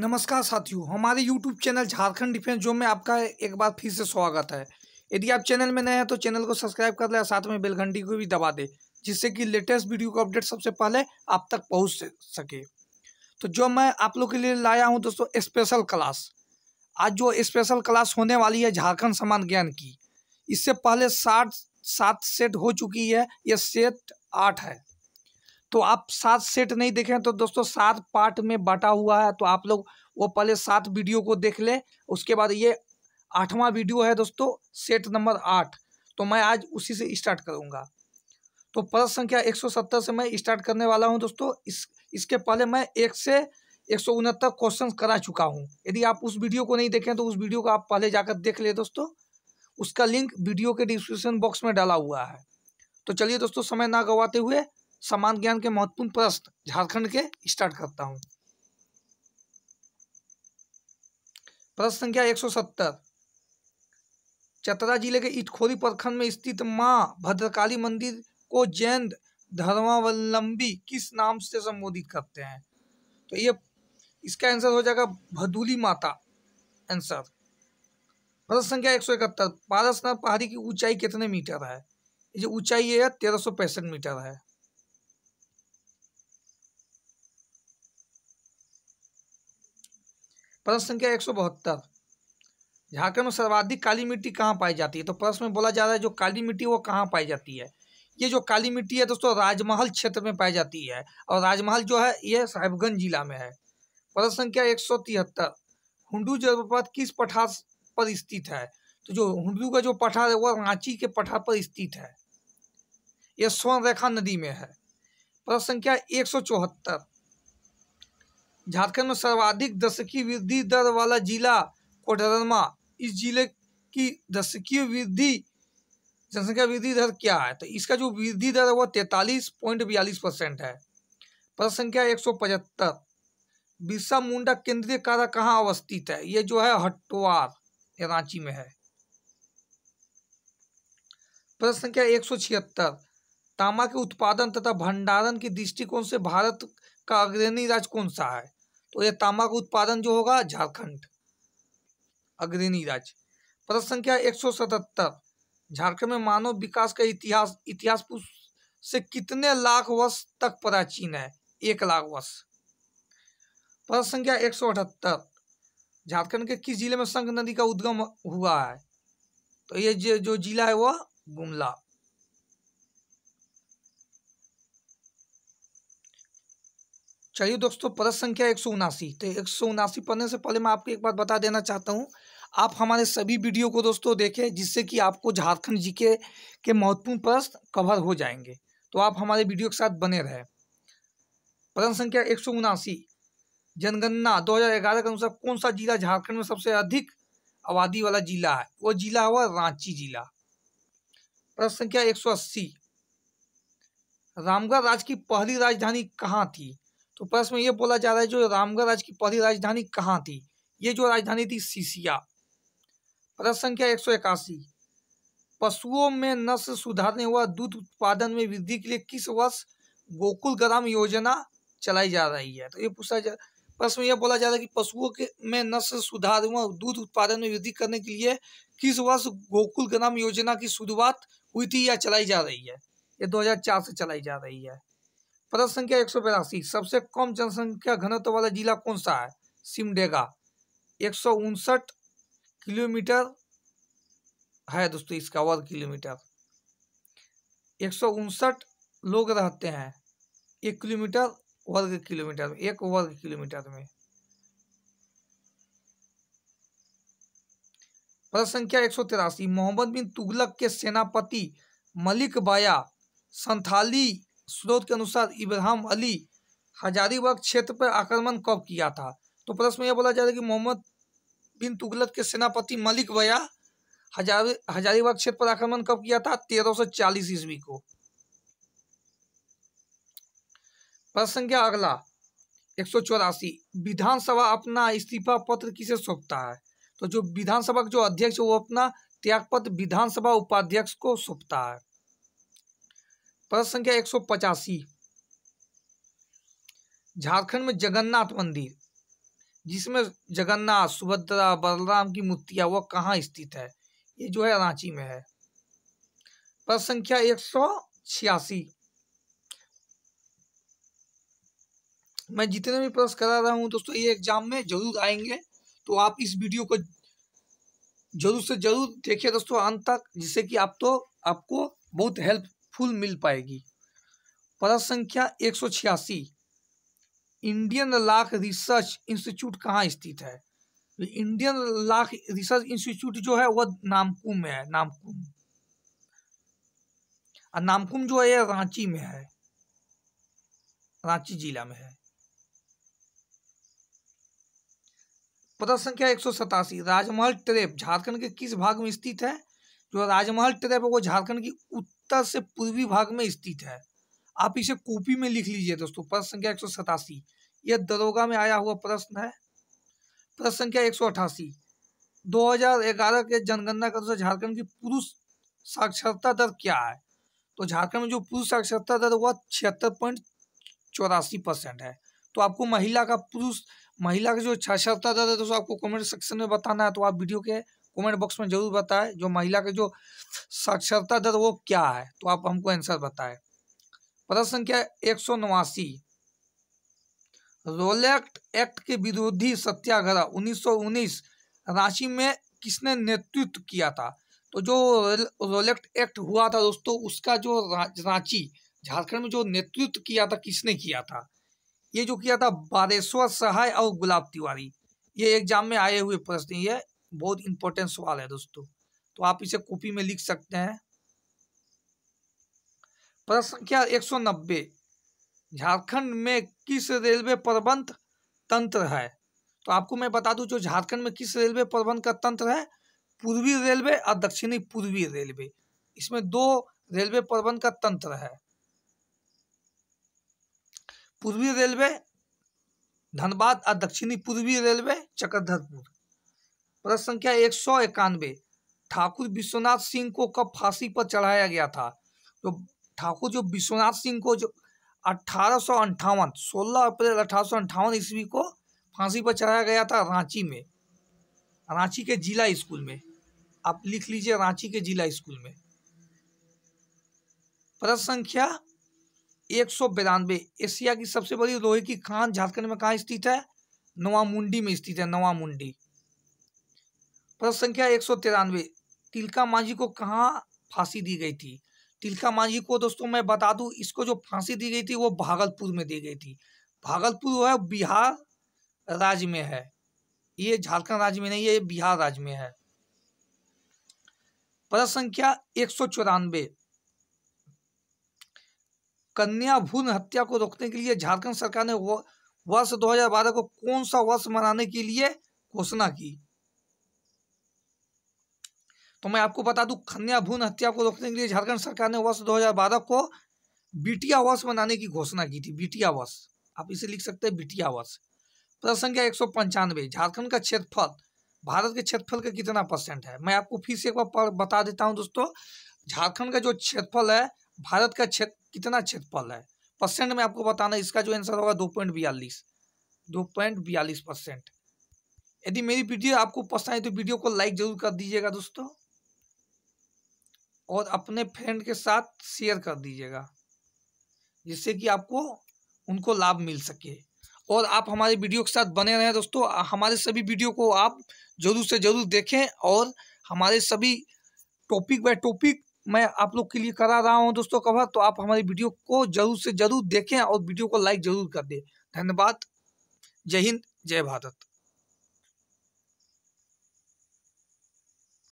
नमस्कार साथियों हमारे YouTube चैनल झारखंड डिफेंस जो में आपका एक बार फिर से स्वागत है यदि आप चैनल में नए हैं तो चैनल को सब्सक्राइब कर लें साथ में बेल घंटी को भी दबा दें जिससे कि लेटेस्ट वीडियो का अपडेट सबसे पहले आप तक पहुंच सके तो जो मैं आप लोग के लिए लाया हूं दोस्तों स्पेशल क्लास आज जो स्पेशल क्लास होने वाली है झारखंड समान ज्ञान की इससे पहले साठ सात सेट हो चुकी है यह सेट आठ है तो आप सात सेट नहीं देखें तो दोस्तों सात पार्ट में बांटा हुआ है तो आप लोग वो पहले सात वीडियो को देख ले उसके बाद ये आठवां वीडियो है दोस्तों सेट नंबर आठ तो मैं आज उसी से स्टार्ट करूँगा तो पद संख्या 170 से मैं स्टार्ट करने वाला हूँ दोस्तों इस इसके पहले मैं एक से एक सौ उनहत्तर क्वेश्चन करा चुका हूँ यदि आप उस वीडियो को नहीं देखें तो उस वीडियो को आप पहले जाकर देख ले दोस्तों उसका लिंक वीडियो के डिस्क्रिप्शन बॉक्स में डाला हुआ है तो चलिए दोस्तों समय ना गंवाते हुए समान ज्ञान के महत्वपूर्ण प्रश्न झारखंड के स्टार्ट करता हूँ प्रश्न संख्या एक सौ सत्तर चतरा जिले के इटखोरी प्रखंड में स्थित माँ भद्रकाली मंदिर को जैन धर्मावलंबी किस नाम से संबोधित करते हैं तो ये इसका आंसर हो जाएगा भदूली माता आंसर प्रश्न संख्या एक सौ इकहत्तर पारसनाथ पहाड़ी की ऊंचाई कितने मीटर है ये ऊंचाई है तेरह सौ पैंसठ मीटर है प्रश्न संख्या एक सौ बहत्तर झारखंड में सर्वाधिक काली मिट्टी कहाँ पाई जाती है तो प्रश्न में बोला जा रहा है जो काली मिट्टी वो कहाँ पाई जाती है ये जो काली मिट्टी है दोस्तों राजमहल क्षेत्र में पाई जाती है और राजमहल जो है ये साहिबगंज जिला में है प्रश्न संख्या एक सौ तिहत्तर हुडू जलप्रपात किस पठार पर स्थित है तो जो हुडू का जो पठार है वह रांची के पठार पर स्थित है यह स्वर्ण रेखा नदी में है प्रश्न संख्या एक सौ चौहत्तर झारखंड में सर्वाधिक दशकीय वृद्धि दर वाला जिला कोटरमा इस जिले की दशकीय वृद्धि जनसंख्या वृद्धि दर क्या है तो इसका जो वृद्धि दर है वह तैतालीस पॉइंट बयालीस परसेंट है पद संख्या एक सौ पचहत्तर बिरसा मुंडा केंद्रीय कारा कहाँ अवस्थित है ये जो है हटवार रांची में है प्रश्न संख्या एक सौ छिहत्तर तामा के उत्पादन तथा भंडारण के दृष्टिकोण से भारत का अग्रणी राज्य कौन सा है तो यह तांबा का उत्पादन जो होगा झारखंड अग्रणी राज्य प्रश्न संख्या एक सौ सतहत्तर झारखंड में मानव विकास का इतिहास इतिहास से कितने लाख वर्ष तक प्राचीन है एक लाख वर्ष प्रश्न संख्या एक सौ अठहत्तर झारखंड के किस जिले में संघ नदी का उद्गम हुआ है तो ये जो जिला है वह गुमला चलिए दोस्तों पद संख्या एक सौ उनासी तो एक सौ उनासी पढ़ने से पहले मैं आपको एक बात बता देना चाहता हूँ आप हमारे सभी वीडियो को दोस्तों देखें जिससे कि आपको झारखंड जी के के महत्वपूर्ण प्रश्न कवर हो जाएंगे तो आप हमारे वीडियो के साथ बने रहें प्रश्न संख्या एक सौ उनासी जनगणना दो हज़ार ग्यारह के अनुसार कौन सा जिला झारखंड में सबसे अधिक आबादी वाला जिला है वो जिला हुआ रांची जिला प्रश्न संख्या एक सौ अस्सी रामगढ़ राज्य की पहली राजधानी कहाँ थी तो प्रश्न में ये बोला जा रहा है जो रामगढ़ राज्य की पहली राजधानी कहाँ थी ये जो राजधानी थी सीसिया प्रश्न संख्या एक सौ इक्यासी पशुओं में नस्ल सुधारने व दूध उत्पादन में वृद्धि के लिए किस वर्ष गोकुल ग्राम योजना चलाई जा रही है तो ये पूछा जा प्रश्न यह बोला जा रहा है कि पशुओं के में नस्ल सुधार व दूध उत्पादन में वृद्धि करने के लिए किस वर्ष गोकुल ग्राम योजना की शुरुआत हुई थी या चलाई जा रही है ये 2004 से चलाई जा रही है पद संख्या एक सौ सबसे कम जनसंख्या घनत्व वाला जिला कौन सा है सिमडेगा एक सौ उनसठ किलोमीटर है दोस्तों इसका वर्ग किलोमीटर एक सौ उनसठ लोग रहते हैं एक किलोमीटर वर्ग किलोमीटर में एक वर्ग किलोमीटर में प्रश्न संख्या एक सौ मोहम्मद बिन तुगलक के सेनापति मलिक बाया संथाली स्रोत के अनुसार इब्राहिम अली हजारीबाग क्षेत्र पर आक्रमण कब किया था तो प्रश्न यह बोला जा रहा है कि मोहम्मद बिन तुगलक के सेनापति मलिक बया हजारी हजारीबाग क्षेत्र पर आक्रमण कब किया था तेरह सौ चालीस ईस्वी को प्रश्न संख्या अगला एक सौ चौरासी विधानसभा अपना इस्तीफा पत्र किसे सौंपता है तो जो विधानसभा का जो अध्यक्ष है वो अपना त्यागपत्र विधानसभा उपाध्यक्ष को सौंपता है प्रश्न संख्या एक सौ पचासी झारखंड में जगन्नाथ मंदिर जिसमें जगन्नाथ सुभद्रा बलराम की मूर्तियाँ वह कहाँ स्थित है ये जो है रांची में है प्रश्न संख्या एक सौ छियासी मैं जितने भी प्रश्न करा रहा हूँ दोस्तों ये एग्जाम में जरूर आएंगे तो आप इस वीडियो को जरूर से जरूर देखिए दोस्तों अंत तक जिससे कि आप तो आपको बहुत हेल्प फुल मिल पाएगी प्रश्न संख्या एक सौ छियासी इंडियन लाख रिसर्च इंस्टीट्यूट कहाँ स्थित है इंडियन लाख रिसर्च इंस्टीट्यूट जो है वह नामकुम में है नामकुम और नामकुम जो है रांची में है रांची जिला में है पता संख्या एक सौ सतासी राजमहल ट्रेप झारखंड के किस भाग में स्थित है जो राजमहल ट्रैप है वो झारखंड की उत्तर से पूर्वी भाग में स्थित है आप इसे कॉपी में लिख लीजिए दोस्तों प्रश्न संख्या एक सौ सतासी यह दरोगा में आया हुआ प्रश्न है प्रश्न संख्या एक सौ अठासी दो हजार ग्यारह के जनगणना के अनुसार झारखंड की पुरुष साक्षरता दर क्या है तो झारखंड में जो पुरुष साक्षरता दर वह छिहत्तर पॉइंट चौरासी परसेंट है तो आपको महिला का पुरुष महिला का जो साक्षरता दर है दोस्तों आपको कमेंट सेक्शन में बताना है तो आप वीडियो के कमेंट बॉक्स में जरूर बताएं जो महिला का जो साक्षरता दर वो क्या है तो आप हमको आंसर बताएं प्रश्न संख्या एक सौ नवासी रोलैक्ट एक्ट के विरोधी सत्याग्रह 1919 रांची में किसने नेतृत्व किया था तो जो रोलेक्ट एक्ट हुआ था दोस्तों उसका जो रांची झारखंड में जो नेतृत्व किया था किसने किया था ये जो किया था बारेश्वर सहाय और गुलाब तिवारी ये एग्जाम में आए हुए प्रश्न ये बहुत इंपॉर्टेंट सवाल है दोस्तों तो आप इसे कॉपी में लिख सकते हैं प्रश्न संख्या 190 झारखंड में किस रेलवे प्रबंध तंत्र है तो आपको मैं बता दूं जो झारखंड में किस रेलवे प्रबंध का तंत्र है पूर्वी रेलवे और दक्षिणी पूर्वी रेलवे इसमें दो रेलवे प्रबंध का तंत्र है पूर्वी रेलवे धनबाद और दक्षिणी पूर्वी रेलवे चक्रधरपुर प्रश्न संख्या एक सौ इक्यानवे ठाकुर विश्वनाथ सिंह को कब फांसी पर चढ़ाया गया था तो ठाकुर जो विश्वनाथ सिंह को जो अठारह सौ अंठावन सोलह अप्रैल अठारह सौ अंठावन ईस्वी को फांसी पर चढ़ाया गया था रांची में रांची के जिला स्कूल में आप लिख लीजिए रांची के जिला स्कूल में प्रश्न संख्या एक सौ बिरानवे एशिया की सबसे बड़ी लोहे की खान झारखंड में कहाँ स्थित है नवामुंडी में स्थित है नवामुंडी प्रश्न संख्या एक सौ तिरानवे तिलका मांझी को कहाँ फांसी दी गई थी तिलका मांझी को दोस्तों मैं बता दू इसको जो फांसी दी गई थी वो भागलपुर में दी गई थी भागलपुर वो है बिहार राज्य में है ये झारखंड राज्य में नहीं है ये बिहार राज्य में है प्रश्न संख्या एक सौ चौरानवे कन्या भ्रूण हत्या को रोकने के लिए झारखंड सरकार ने वर्ष 2012 को कौन सा वर्ष मनाने के लिए घोषणा की तो मैं आपको बता दूं कन्या भून हत्या को रोकने के लिए झारखंड सरकार ने वर्ष 2012 को बिटिया वर्ष मनाने की घोषणा की थी बिटिया वर्ष आप इसे लिख सकते हैं बिटिया वर्ष प्रश्न संख्या एक सौ पंचानवे झारखंड का क्षेत्रफल भारत के क्षेत्रफल का कितना परसेंट है मैं आपको फिर से एक बार बता देता हूँ दोस्तों झारखंड का जो क्षेत्रफल है भारत का क्षेत्र कितना क्षेत्रफल है परसेंट में आपको बताना इसका जो आंसर होगा दो पॉइंट बयालीस दो पॉइंट बयालीस परसेंट यदि मेरी वीडियो आपको पसंद आई तो वीडियो को लाइक जरूर कर दीजिएगा दोस्तों और अपने फ्रेंड के साथ शेयर कर दीजिएगा जिससे कि आपको उनको लाभ मिल सके और आप हमारे वीडियो के साथ बने रहें दोस्तों हमारे सभी वीडियो को आप ज़रूर से ज़रूर देखें और हमारे सभी टॉपिक बाय टॉपिक मैं आप लोग के लिए करा रहा हूं दोस्तों कवर तो आप हमारी वीडियो को जरूर से जरूर देखें और वीडियो को लाइक जरूर कर दें धन्यवाद जय हिंद जय भारत